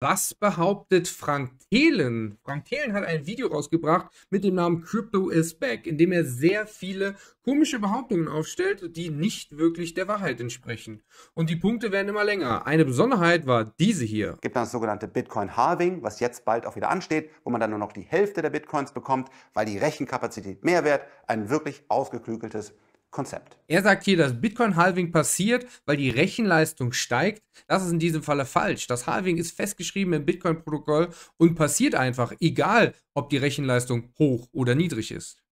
Was behauptet Frank Thelen? Frank Thelen hat ein Video rausgebracht mit dem Namen Crypto is Back, in dem er sehr viele komische Behauptungen aufstellt, die nicht wirklich der Wahrheit entsprechen. Und die Punkte werden immer länger. Eine Besonderheit war diese hier. Es gibt dann das sogenannte Bitcoin-Halving, was jetzt bald auch wieder ansteht, wo man dann nur noch die Hälfte der Bitcoins bekommt, weil die Rechenkapazität mehr wert, Ein wirklich ausgeklügeltes Konzept. Er sagt hier, dass Bitcoin-Halving passiert, weil die Rechenleistung steigt. Das ist in diesem Falle falsch. Das Halving ist festgeschrieben im Bitcoin-Protokoll und passiert einfach, egal ob die Rechenleistung hoch oder niedrig ist.